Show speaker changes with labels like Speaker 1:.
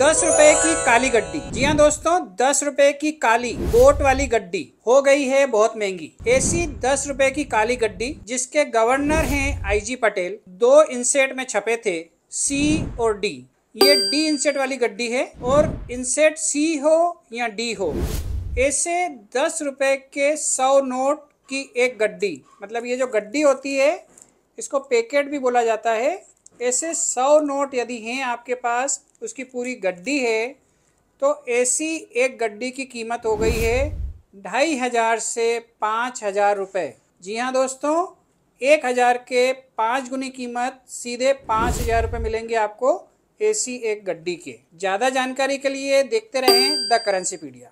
Speaker 1: दस रुपए की काली गड्डी जी हाँ दोस्तों दस रुपए की काली बोट वाली गड्डी हो गई है बहुत महंगी ऐसी दस रुपए की काली गड्डी जिसके गवर्नर हैं आईजी पटेल दो इंसेट में छपे थे सी और डी ये डी इंसेट वाली गड्डी है और इंसेट सी हो या डी हो ऐसे दस रुपए के सौ नोट की एक गड्डी मतलब ये जो गड्डी होती है इसको पैकेट भी बोला जाता है ऐसे सौ नोट यदि हैं आपके पास उसकी पूरी गड्डी है तो ऐसी एक गड्डी की कीमत हो गई है ढाई हज़ार से पाँच हज़ार रुपये जी हाँ दोस्तों एक हज़ार के पाँच गुनी कीमत सीधे पाँच हज़ार रुपये मिलेंगे आपको ऐसी एक गड्डी के ज़्यादा जानकारी के लिए देखते रहें द करेंसी पीडिया